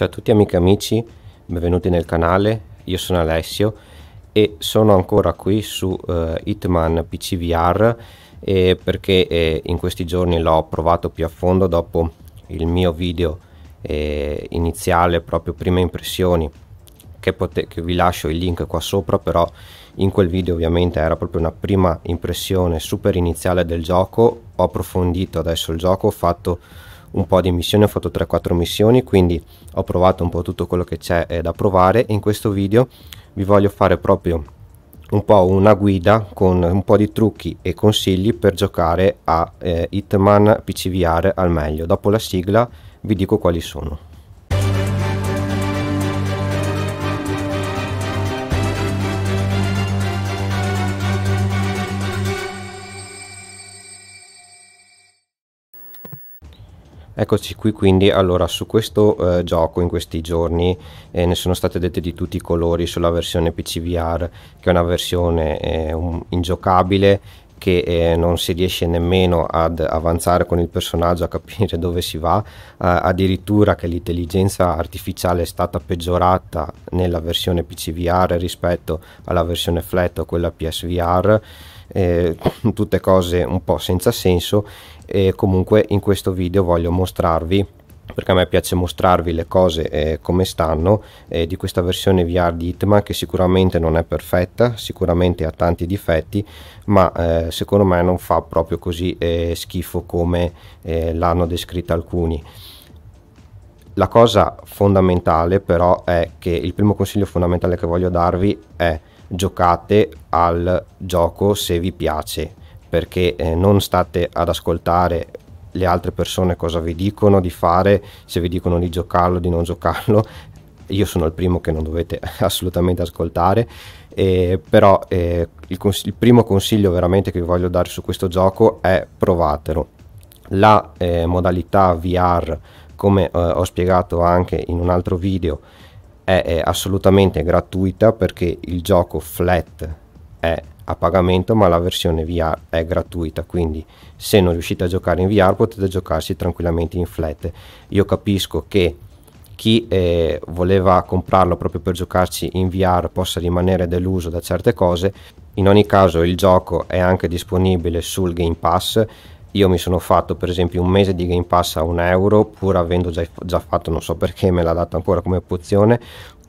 Ciao a tutti amiche e amici, benvenuti nel canale, io sono Alessio e sono ancora qui su eh, Hitman PCVR eh, perché eh, in questi giorni l'ho provato più a fondo dopo il mio video eh, iniziale, proprio prime impressioni, che, che vi lascio il link qua sopra, però in quel video ovviamente era proprio una prima impressione super iniziale del gioco, ho approfondito adesso il gioco, ho fatto un po' di missioni, ho fatto 3-4 missioni, quindi ho provato un po' tutto quello che c'è eh, da provare in questo video vi voglio fare proprio un po' una guida con un po' di trucchi e consigli per giocare a eh, Hitman PCVR al meglio. Dopo la sigla vi dico quali sono. Eccoci qui quindi, allora su questo eh, gioco in questi giorni eh, ne sono state dette di tutti i colori sulla versione PCVR che è una versione eh, un, ingiocabile che eh, non si riesce nemmeno ad avanzare con il personaggio a capire dove si va, eh, addirittura che l'intelligenza artificiale è stata peggiorata nella versione PCVR rispetto alla versione flat o quella PSVR, eh, tutte cose un po' senza senso e comunque in questo video voglio mostrarvi perché a me piace mostrarvi le cose eh, come stanno eh, di questa versione VR di Hitman che sicuramente non è perfetta, sicuramente ha tanti difetti, ma eh, secondo me non fa proprio così eh, schifo come eh, l'hanno descritta alcuni. La cosa fondamentale però è che il primo consiglio fondamentale che voglio darvi è giocate al gioco se vi piace perché eh, non state ad ascoltare le altre persone cosa vi dicono di fare, se vi dicono di giocarlo, di non giocarlo. Io sono il primo che non dovete assolutamente ascoltare, eh, però eh, il, cons- il, primo consiglio veramente che vi voglio dare su questo gioco è provatelo. La eh, modalità VR, come eh, ho spiegato anche in un altro video, è, è assolutamente gratuita perché il gioco flat è a pagamento ma la versione VR è gratuita quindi se non riuscite a giocare in VR potete giocarsi tranquillamente in flat io capisco che chi eh, voleva comprarlo proprio per giocarci in VR possa rimanere deluso da certe cose in ogni caso il gioco è anche disponibile sul Game Pass io mi sono fatto per esempio un mese di Game Pass a un euro pur avendo già, già fatto non so perché me l'ha dato ancora come opzione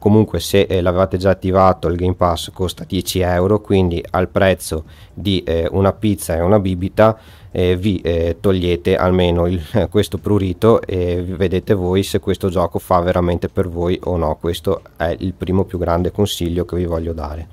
comunque se eh, l'avevate già attivato il Game Pass costa 10 euro quindi al prezzo di eh, una pizza e una bibita eh, vi eh, togliete almeno il, questo prurito e vedete voi se questo gioco fa veramente per voi o no questo è il primo più grande consiglio che vi voglio dare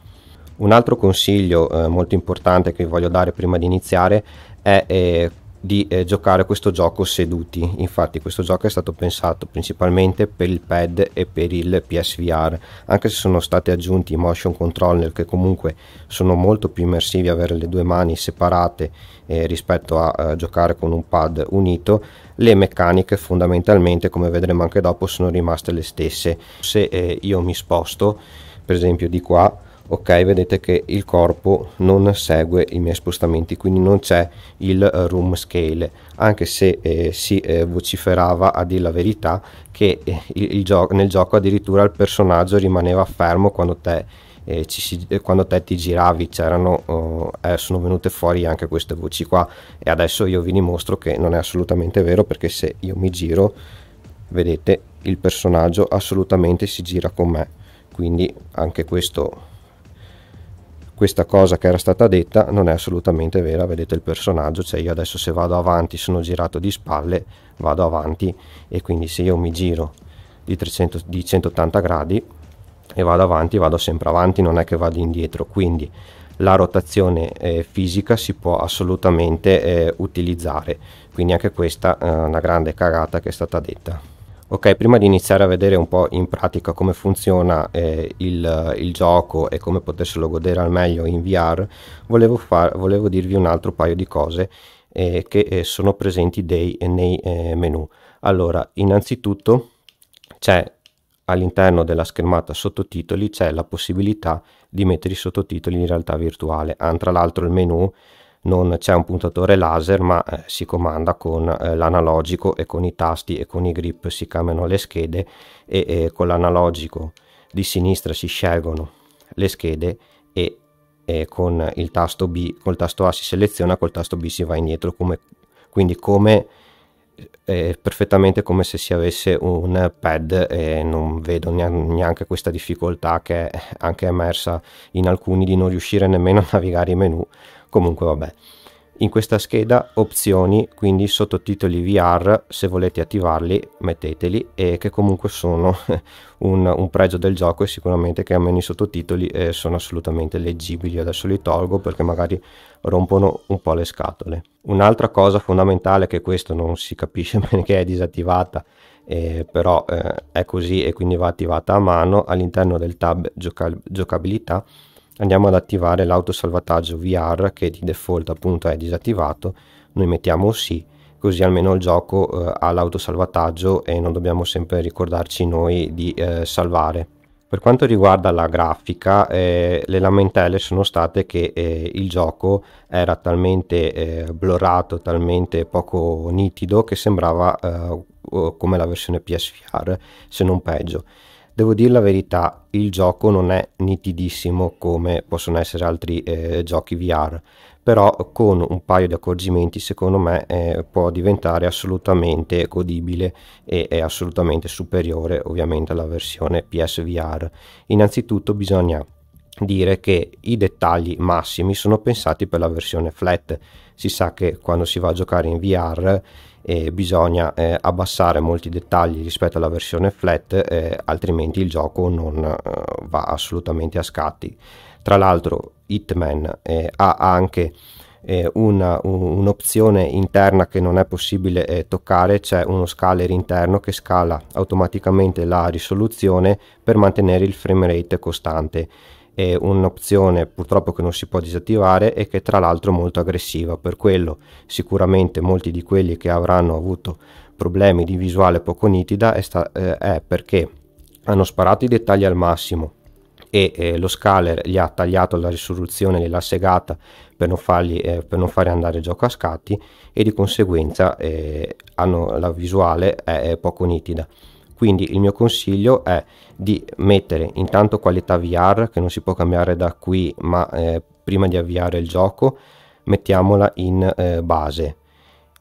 un altro consiglio eh, molto importante che vi voglio dare prima di iniziare è eh, di eh, giocare questo gioco seduti. Infatti questo gioco è stato pensato principalmente per il pad e per il PSVR, anche se sono stati aggiunti i motion controller che comunque sono molto più immersivi avere le due mani separate eh, rispetto a eh, giocare con un pad unito, le meccaniche fondamentalmente come vedremo anche dopo sono rimaste le stesse. Se eh, io mi sposto per esempio di qua ok vedete che il corpo non segue i miei spostamenti quindi non c'è il room scale anche se eh, si eh, vociferava a dire la verità che eh, il, gioco, nel gioco addirittura il personaggio rimaneva fermo quando te, eh, si, eh, quando te ti giravi c'erano oh, eh, sono venute fuori anche queste voci qua e adesso io vi dimostro che non è assolutamente vero perché se io mi giro vedete il personaggio assolutamente si gira con me quindi anche questo questa cosa che era stata detta non è assolutamente vera, vedete il personaggio, cioè io adesso se vado avanti sono girato di spalle, vado avanti e quindi se io mi giro di, 300, di 180 gradi e vado avanti, vado sempre avanti, non è che vado indietro, quindi la rotazione eh, fisica si può assolutamente eh, utilizzare, quindi anche questa è una grande cagata che è stata detta. Ok, prima di iniziare a vedere un po' in pratica come funziona eh, il, il, gioco e come poterselo godere al meglio in VR, volevo, far, volevo dirvi un altro paio di cose eh, che eh, sono presenti dei, nei eh, menu. Allora, innanzitutto c'è all'interno della schermata sottotitoli c'è la possibilità di mettere i sottotitoli in realtà virtuale. Ah, tra l'altro il menu non c'è un puntatore laser ma eh, si comanda con eh, l'analogico e con i tasti e con i grip si cambiano le schede e, e con l'analogico di sinistra si scelgono le schede e, e, con il tasto B, col tasto A si seleziona, col tasto B si va indietro come, quindi come eh, eh perfettamente come se si avesse un pad e non vedo neanche questa difficoltà che è anche emersa in alcuni di non riuscire nemmeno a navigare i menu Comunque vabbè. In questa scheda opzioni, quindi sottotitoli VR, se volete attivarli metteteli e che comunque sono un, un pregio del gioco e sicuramente che almeno i sottotitoli eh, sono assolutamente leggibili. Adesso li tolgo perché magari rompono un po' le scatole. Un'altra cosa fondamentale che questo non si capisce bene che è disattivata, eh, però eh, è così e quindi va attivata a mano all'interno del tab gioca giocabilità andiamo ad attivare l'autosalvataggio VR che di default appunto è disattivato, noi mettiamo sì, così almeno il gioco eh, ha l'autosalvataggio e non dobbiamo sempre ricordarci noi di eh, salvare. Per quanto riguarda la grafica, eh, le lamentele sono state che eh, il gioco era talmente eh, blurrato, talmente poco nitido che sembrava eh, come la versione PSVR, se non peggio. Devo dire la verità, il gioco non è nitidissimo come possono essere altri eh, giochi VR, però con un paio di accorgimenti secondo me eh, può diventare assolutamente godibile e è assolutamente superiore ovviamente alla versione PSVR. Innanzitutto bisogna dire che i dettagli massimi sono pensati per la versione flat. Si sa che quando si va a giocare in VR e bisogna eh, abbassare molti dettagli rispetto alla versione flat eh, altrimenti il gioco non eh, va assolutamente a scatti tra l'altro Hitman eh, ha anche eh, una, un'opzione interna che non è possibile eh, toccare c'è uno scaler interno che scala automaticamente la risoluzione per mantenere il frame rate costante è un'opzione purtroppo che non si può disattivare e che tra l'altro è molto aggressiva, per quello sicuramente molti di quelli che avranno avuto problemi di visuale poco nitida è, sta- eh, è perché hanno sparato i dettagli al massimo e eh, lo scaler gli ha tagliato la risoluzione della segata per non, fargli, eh, per non fare andare il gioco a scatti e di conseguenza eh, hanno, la visuale è, è poco nitida quindi il mio consiglio è di mettere intanto qualità VR che non si può cambiare da qui ma eh, prima di avviare il gioco mettiamola in eh, base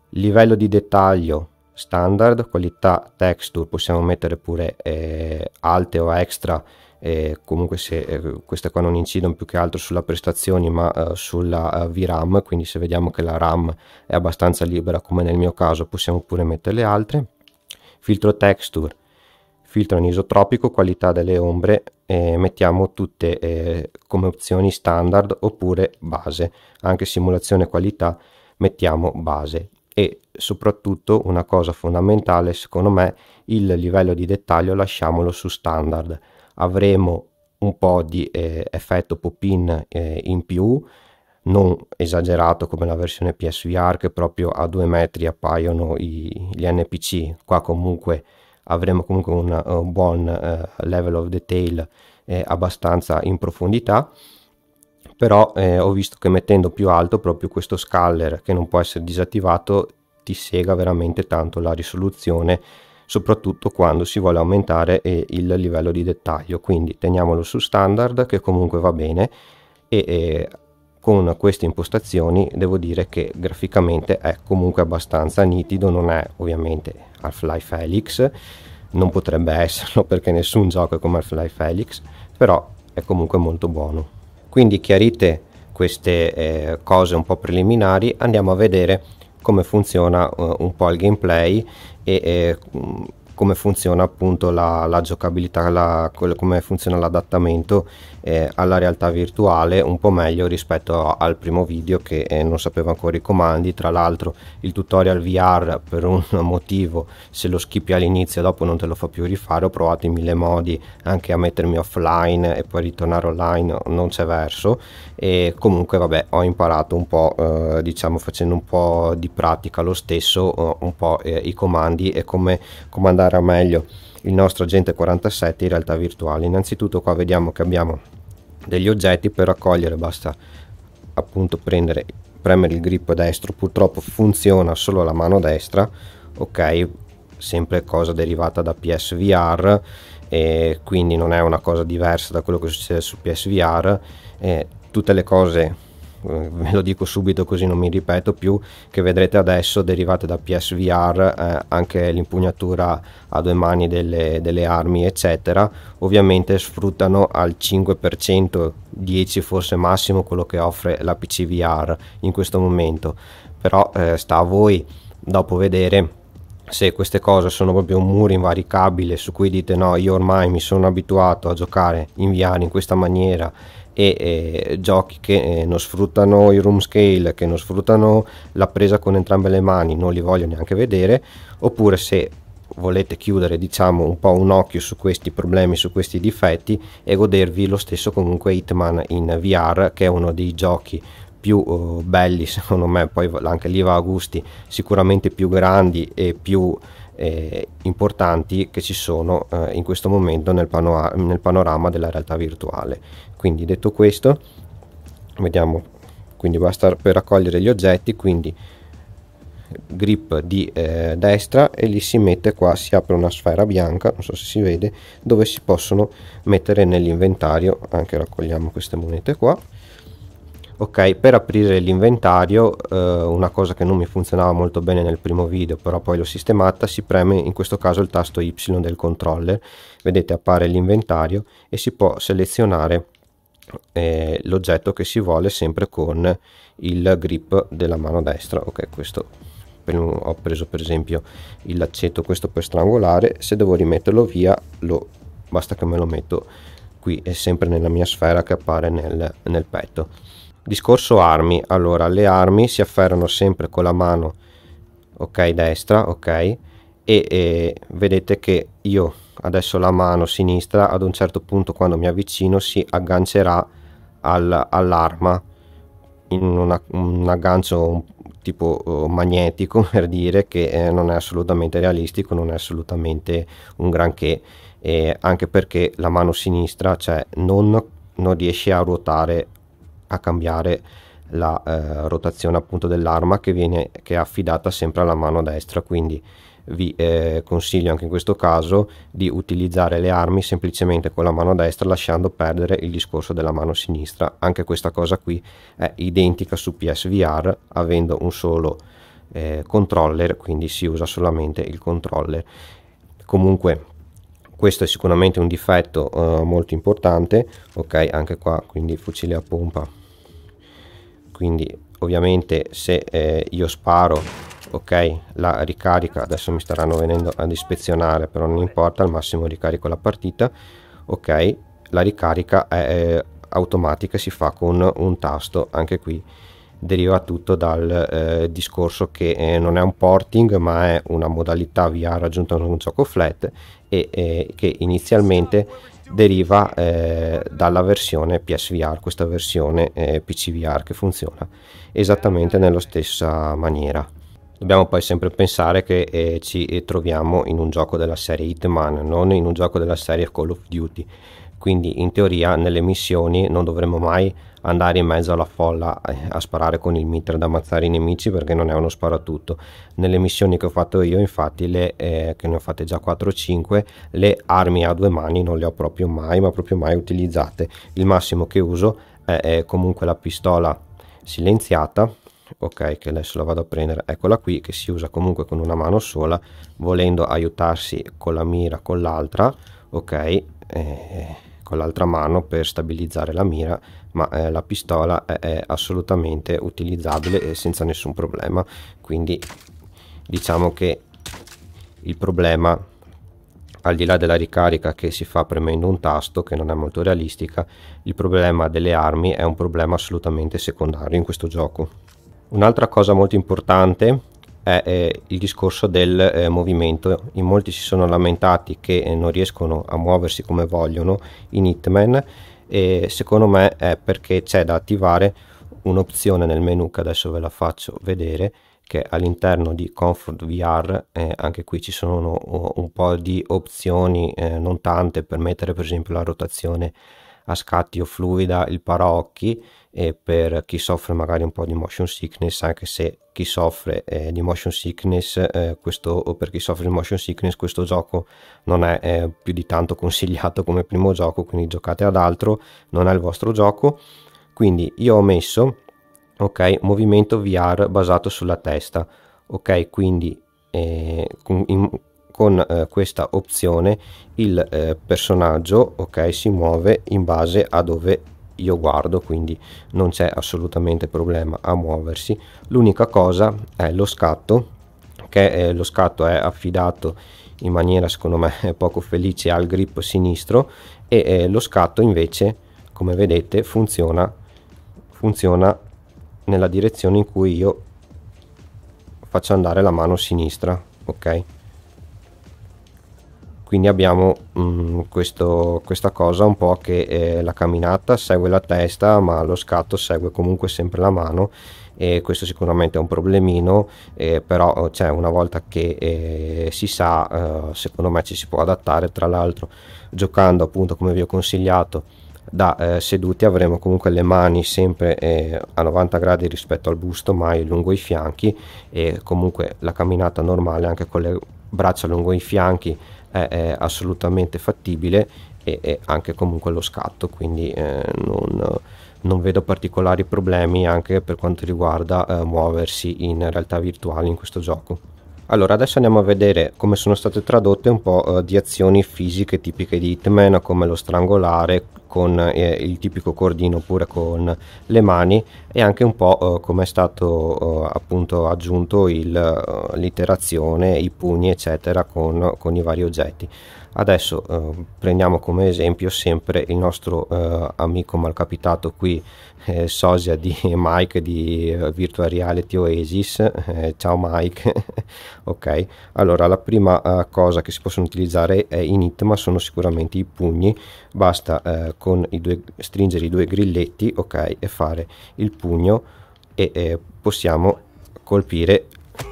livello di dettaglio standard qualità texture possiamo mettere pure eh, alte o extra eh, comunque se eh, queste qua non incidono più che altro sulla prestazione ma eh, sulla eh, VRAM quindi se vediamo che la RAM è abbastanza libera come nel mio caso possiamo pure mettere le altre filtro texture filtro anisotropico, qualità delle ombre, eh, mettiamo tutte eh, come opzioni standard oppure base, anche simulazione qualità mettiamo base e soprattutto una cosa fondamentale secondo me il livello di dettaglio lasciamolo su standard avremo un po' di eh, effetto pop-in eh, in più non esagerato come la versione PSVR che proprio a due metri appaiono i, gli NPC qua comunque avremo comunque un, eh, un buon uh, level of detail eh, abbastanza in profondità però eh, ho visto che mettendo più alto proprio questo scaller che non può essere disattivato ti sega veramente tanto la risoluzione soprattutto quando si vuole aumentare eh, il livello di dettaglio quindi teniamolo su standard che comunque va bene e eh, con queste impostazioni devo dire che graficamente è comunque abbastanza nitido, non è ovviamente Half-Life Felix, non potrebbe esserlo perché nessun gioco è come Half-Life Felix, però è comunque molto buono. Quindi chiarite queste eh, cose un po' preliminari, andiamo a vedere come funziona eh, un po' il gameplay e eh, come funziona appunto la, la giocabilità, la, come funziona l'adattamento eh, alla realtà virtuale un po' meglio rispetto a, al primo video che eh, non sapevo ancora i comandi, tra l'altro il tutorial VR per un motivo se lo schippi all'inizio dopo non te lo fa più rifare, ho provato in mille modi anche a mettermi offline e poi ritornare online, non c'è verso e comunque vabbè ho imparato un po' eh, diciamo facendo un po' di pratica lo stesso eh, un po' eh, i comandi e come comandare spiegare meglio il nostro agente 47 in realtà virtuale innanzitutto qua vediamo che abbiamo degli oggetti per raccogliere basta appunto prendere premere il grip destro purtroppo funziona solo la mano destra ok sempre cosa derivata da PSVR e quindi non è una cosa diversa da quello che succede su PSVR e tutte le cose ve eh, lo dico subito così non mi ripeto più, che vedrete adesso derivate da PSVR, eh, anche l'impugnatura a due mani delle, delle armi, eccetera, ovviamente sfruttano al 5%, 10 forse massimo quello che offre la PCVR in questo momento, però eh, sta a voi dopo vedere se queste cose sono proprio un muro invaricabile su cui dite no io ormai mi sono abituato a giocare in VR in questa maniera e eh, giochi che eh, non sfruttano i room scale, che non sfruttano la presa con entrambe le mani, non li voglio neanche vedere, oppure se volete chiudere diciamo un po' un occhio su questi problemi, su questi difetti e godervi lo stesso comunque Hitman in VR che è uno dei giochi più eh, belli secondo me, poi anche lì va a gusti sicuramente più grandi e più eh, importanti che ci sono eh, in questo momento nel, pano- nel, panorama della realtà virtuale. Quindi detto questo, vediamo, quindi basta per raccogliere gli oggetti, quindi grip di eh, destra e lì si mette qua, si apre una sfera bianca, non so se si vede, dove si possono mettere nell'inventario, anche raccogliamo queste monete qua, ok per aprire l'inventario eh, una cosa che non mi funzionava molto bene nel primo video però poi l'ho sistemata si preme in questo caso il tasto Y del controller vedete appare l'inventario e si può selezionare eh, l'oggetto che si vuole sempre con il grip della mano destra ok questo ho preso per esempio il laccetto questo per strangolare se devo rimetterlo via lo, basta che me lo metto qui è sempre nella mia sfera che appare nel, nel petto Discorso armi. Allora, le armi si afferrano sempre con la mano, ok, destra, ok? E, e vedete che io adesso la mano sinistra ad un certo punto quando mi avvicino si aggancerà al, all'arma in una, un aggancio tipo oh, magnetico per dire che eh, non è assolutamente realistico, non è assolutamente un granché, eh, anche perché la mano sinistra cioè, non, non riesce a ruotare a cambiare la eh, rotazione appunto dell'arma che, viene, che è affidata sempre alla mano destra quindi vi eh, consiglio anche in questo caso di utilizzare le armi semplicemente con la mano destra lasciando perdere il discorso della mano sinistra anche questa cosa qui è identica su PSVR avendo un solo eh, controller quindi si usa solamente il controller comunque questo è sicuramente un difetto eh, molto importante ok anche qua quindi fucile a pompa quindi ovviamente se eh, io sparo ok la ricarica adesso mi staranno venendo ad ispezionare però non importa al massimo ricarico la partita ok la ricarica è, è eh, automatica si fa con un tasto anche qui deriva tutto dal eh, discorso che eh, non è un porting ma è una modalità VR aggiunta a un gioco flat e eh, che inizialmente deriva eh, dalla versione PSVR, questa versione eh, PCVR che funziona esattamente nella stessa maniera. Dobbiamo poi sempre pensare che eh, ci troviamo in un gioco della serie Hitman, non in un gioco della serie Call of Duty quindi in teoria nelle missioni non dovremmo mai andare in mezzo alla folla eh, a sparare con il mitra ad ammazzare i nemici perché non è uno sparatutto nelle missioni che ho fatto io infatti le, eh, che ne ho fatte già 4 o 5 le armi a due mani non le ho proprio mai ma proprio mai utilizzate il massimo che uso è, è comunque la pistola silenziata ok che adesso la vado a prendere eccola qui che si usa comunque con una mano sola volendo aiutarsi con la mira con l'altra ok eh, con l'altra mano per stabilizzare la mira ma eh, la pistola è, è, assolutamente utilizzabile senza nessun problema quindi diciamo che il problema al di là della ricarica che si fa premendo un tasto che non è molto realistica il problema delle armi è un problema assolutamente secondario in questo gioco un'altra cosa molto importante è eh, il discorso del eh, movimento. In molti si sono lamentati che eh, non riescono a muoversi come vogliono in Hitman e secondo me è perché c'è da attivare un'opzione nel menu che adesso ve la faccio vedere che all'interno di Comfort VR anche qui ci sono oh, un po' di opzioni, eh, non tante, per mettere per esempio la rotazione a scatti o fluida il paraocchi e per chi soffre magari un po' di motion sickness, anche se chi soffre eh, di motion sickness, eh, questo, o per chi soffre di motion sickness, questo gioco non è eh, più di tanto consigliato come primo gioco, quindi giocate ad altro, non è il vostro gioco. Quindi io ho messo, ok, movimento VR basato sulla testa, ok, quindi eh, in, con eh, questa opzione il eh, personaggio ok si muove in base a dove io guardo quindi non c'è assolutamente problema a muoversi l'unica cosa è lo scatto che eh, lo scatto è affidato in maniera secondo me poco felice al grip sinistro e eh, lo scatto invece come vedete funziona funziona nella direzione in cui io faccio andare la mano sinistra ok quindi abbiamo mh, mm, questo, questa cosa un po' che eh, la camminata segue la testa ma lo scatto segue comunque sempre la mano e questo sicuramente è un problemino eh, però eh, cioè, una volta che eh, si sa eh, secondo me ci si può adattare tra l'altro giocando appunto come vi ho consigliato da eh, seduti avremo comunque le mani sempre a 90 gradi rispetto al busto mai lungo i fianchi e comunque la camminata normale anche con le braccia lungo i fianchi è, è assolutamente fattibile e, e, anche comunque lo scatto, quindi eh, non, non, vedo particolari problemi anche per quanto riguarda eh, muoversi in realtà virtuale in questo gioco. Allora, adesso andiamo a vedere come sono state tradotte un po' eh, di azioni fisiche tipiche di Hitman, come lo strangolare con eh, il tipico cordino oppure con le mani e anche un po' eh, come è stato eh, appunto aggiunto eh, l'iterazione, i pugni eccetera con, con i vari oggetti. Adesso eh, prendiamo come esempio sempre il nostro eh, amico malcapitato qui, eh, sosia di Mike di eh, Virtual Reality Oasis. Eh, ciao Mike. ok, allora la prima eh, cosa che si possono utilizzare è in it, ma sono sicuramente i pugni. Basta con i due, stringere i due grilletti, ok, e fare il pugno e possiamo colpire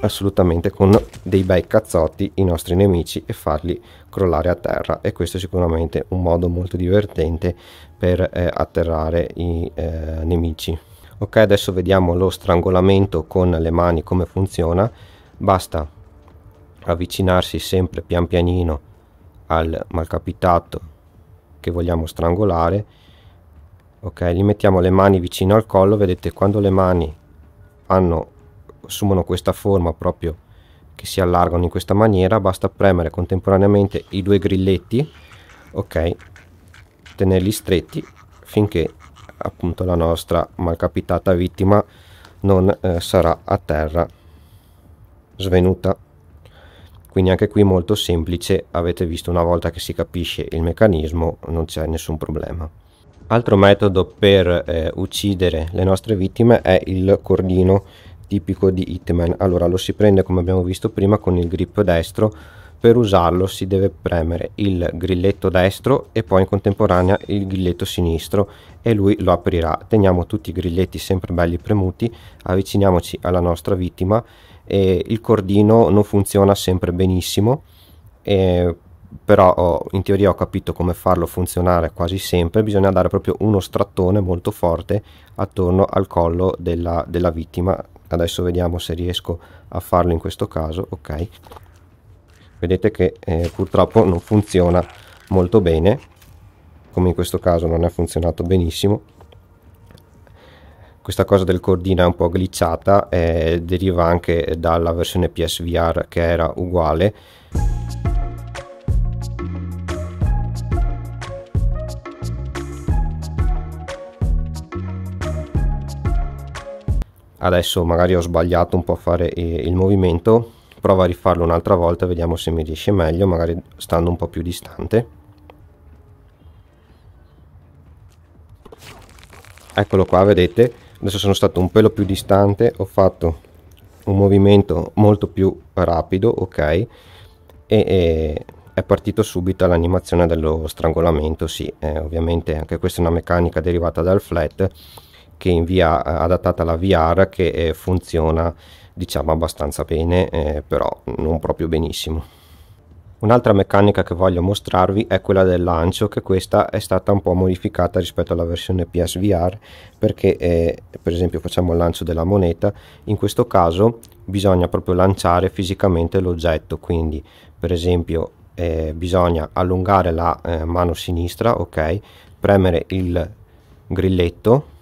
assolutamente con dei bei cazzotti i nostri nemici e farli crollare a terra e questo è sicuramente un modo molto divertente per eh, atterrare i eh, nemici ok adesso vediamo lo strangolamento con le mani come funziona basta avvicinarsi sempre pian pianino al malcapitato che vogliamo strangolare ok gli mettiamo le mani vicino al collo vedete quando le mani hanno assumono questa forma proprio che si allargano in questa maniera basta premere contemporaneamente i due grilletti ok tenerli stretti finché appunto la nostra malcapitata vittima non eh, sarà a terra svenuta quindi anche qui molto semplice avete visto una volta che si capisce il meccanismo non c'è nessun problema altro metodo per eh, uccidere le nostre vittime è il cordino tipico di Hitman. Allora lo si prende come abbiamo visto prima con il grip destro, per usarlo si deve premere il grilletto destro e poi in contemporanea il grilletto sinistro e lui lo aprirà. Teniamo tutti i grilletti sempre belli premuti, avviciniamoci alla nostra vittima e il cordino non funziona sempre benissimo. E però ho, in teoria ho capito come farlo funzionare quasi sempre, bisogna dare proprio uno strattone molto forte attorno al collo della, della vittima adesso vediamo se riesco a farlo in questo caso ok vedete che eh, purtroppo non funziona molto bene come in questo caso non è funzionato benissimo questa cosa del è un po' glitchata eh, deriva anche dalla versione PSVR che era uguale adesso magari ho sbagliato un po' a fare eh, il movimento prova a rifarlo un'altra volta vediamo se mi riesce meglio magari stando un po' più distante eccolo qua vedete adesso sono stato un pelo più distante ho fatto un movimento molto più rapido ok e, e è partito subito l'animazione dello strangolamento sì eh, ovviamente anche questa è una meccanica derivata dal flat che in via eh, adattata alla VR che eh, funziona diciamo abbastanza bene eh, però non proprio benissimo un'altra meccanica che voglio mostrarvi è quella del lancio che questa è stata un po' modificata rispetto alla versione PSVR perché eh, per esempio facciamo il lancio della moneta in questo caso bisogna proprio lanciare fisicamente l'oggetto quindi per esempio eh, bisogna allungare la eh, mano sinistra ok premere il grilletto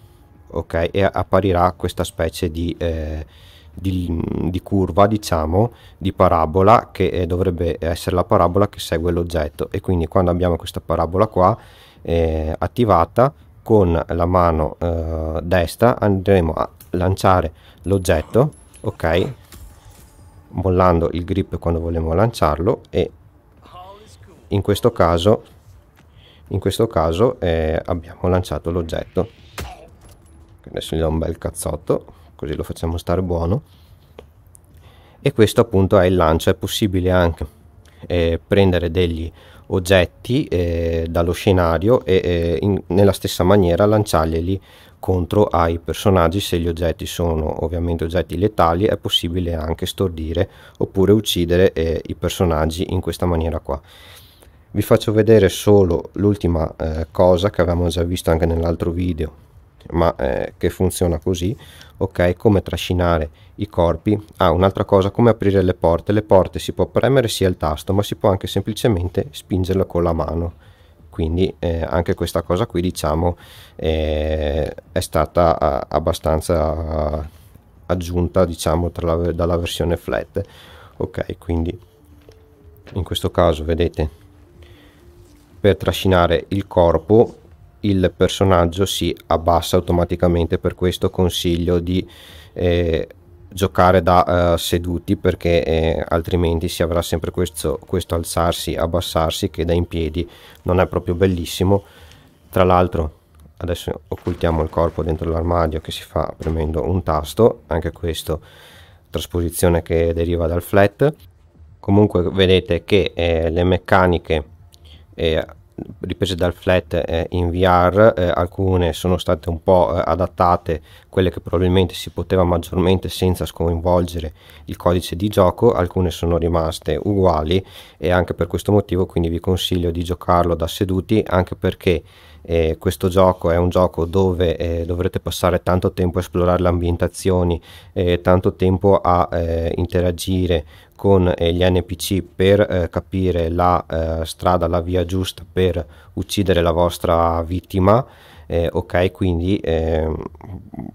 ok e apparirà questa specie di, eh, di, di curva diciamo di parabola che eh, dovrebbe essere la parabola che segue l'oggetto e quindi quando abbiamo questa parabola qua eh, attivata con la mano eh, destra andremo a lanciare l'oggetto ok mollando il grip quando vogliamo lanciarlo e in questo caso in questo caso eh, abbiamo lanciato l'oggetto adesso gli do un bel cazzotto così lo facciamo stare buono e questo appunto è il lancio è possibile anche eh, prendere degli oggetti eh, dallo scenario e eh, in, nella stessa maniera lanciarli contro ai personaggi se gli oggetti sono ovviamente oggetti letali è possibile anche stordire oppure uccidere eh, i personaggi in questa maniera qua vi faccio vedere solo l'ultima eh, cosa che avevamo già visto anche nell'altro video ma eh, che funziona così, ok? Come trascinare i corpi. Ah, un'altra cosa, come aprire le porte. Le porte si può premere sia il tasto, ma si può anche semplicemente spingerlo con la mano. Quindi eh, anche questa cosa qui, diciamo, eh, è stata a, eh, abbastanza aggiunta, diciamo, la, dalla versione flat. Ok, quindi in questo caso, vedete, per trascinare il corpo il personaggio si abbassa automaticamente per questo consiglio di eh, giocare da uh, seduti perché eh, altrimenti si avrà sempre questo, questo alzarsi abbassarsi che da in piedi non è proprio bellissimo tra l'altro adesso occultiamo il corpo dentro l'armadio che si fa premendo un tasto anche questo trasposizione che deriva dal flat comunque vedete che eh, le meccaniche eh, riprese dal flat eh, in VR, eh, alcune sono state un po' eh, adattate, quelle che probabilmente si poteva maggiormente senza sconvolgere il codice di gioco, alcune sono rimaste uguali e anche per questo motivo quindi vi consiglio di giocarlo da seduti anche perché eh, questo gioco è un gioco dove eh, dovrete passare tanto tempo a esplorare le ambientazioni, eh, tanto tempo a eh, interagire con eh, gli NPC per eh, capire la eh, strada, la via giusta per uccidere la vostra vittima eh, ok quindi eh,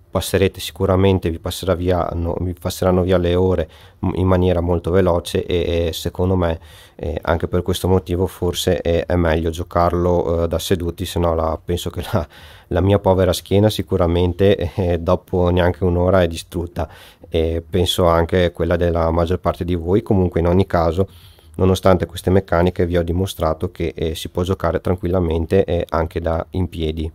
passerete sicuramente vi, passerà via, no, vi, passeranno via le ore in maniera molto veloce e, e secondo me eh, anche per questo motivo forse è, è meglio giocarlo eh, da seduti se no penso che la, la, mia povera schiena sicuramente eh, dopo neanche un'ora è distrutta e penso anche quella della maggior parte di voi comunque in ogni caso nonostante queste meccaniche vi ho dimostrato che eh, si può giocare tranquillamente eh, anche da in piedi.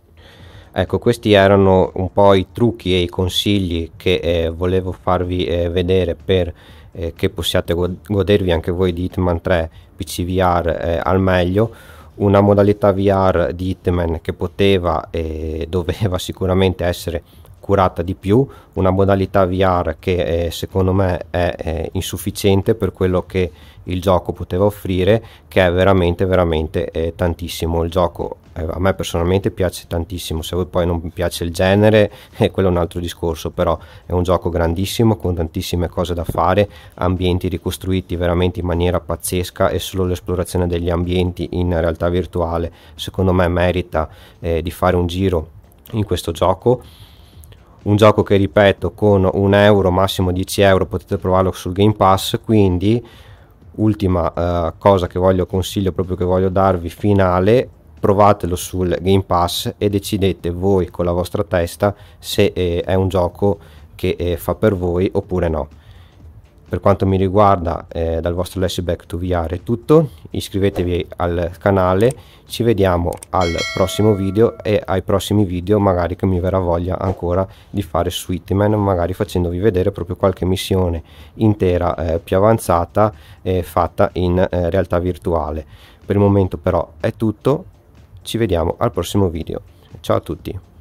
Ecco, questi erano un po' i trucchi e i consigli che eh, volevo farvi eh, vedere per eh, che possiate godervi anche voi di Hitman 3 PC PCVR eh, al meglio. Una modalità VR di Hitman che poteva e eh, doveva sicuramente essere curata di più, una modalità VR che eh, secondo me è eh, insufficiente per quello che il gioco poteva offrire, che è veramente, veramente eh, tantissimo. Il gioco eh, a me personalmente piace tantissimo, se a voi poi non piace il genere, eh, quello è un altro discorso, però è un gioco grandissimo con tantissime cose da fare, ambienti ricostruiti veramente in maniera pazzesca e solo l'esplorazione degli ambienti in realtà virtuale secondo me merita eh, di fare un giro in questo gioco un gioco che ripeto con un euro massimo 10 euro potete provarlo sul Game Pass quindi ultima eh, cosa che voglio consiglio proprio che voglio darvi finale provatelo sul Game Pass e decidete voi con la vostra testa se eh, è un gioco che eh, fa per voi oppure no per quanto mi riguarda eh, dal vostro Back to VR è tutto, iscrivetevi al canale, ci vediamo al prossimo video e ai prossimi video magari che mi verrà voglia ancora di fare su Hitman, magari facendovi vedere proprio qualche missione intera eh, più avanzata eh, fatta in eh, realtà virtuale. Per il momento però è tutto, ci vediamo al prossimo video, ciao a tutti!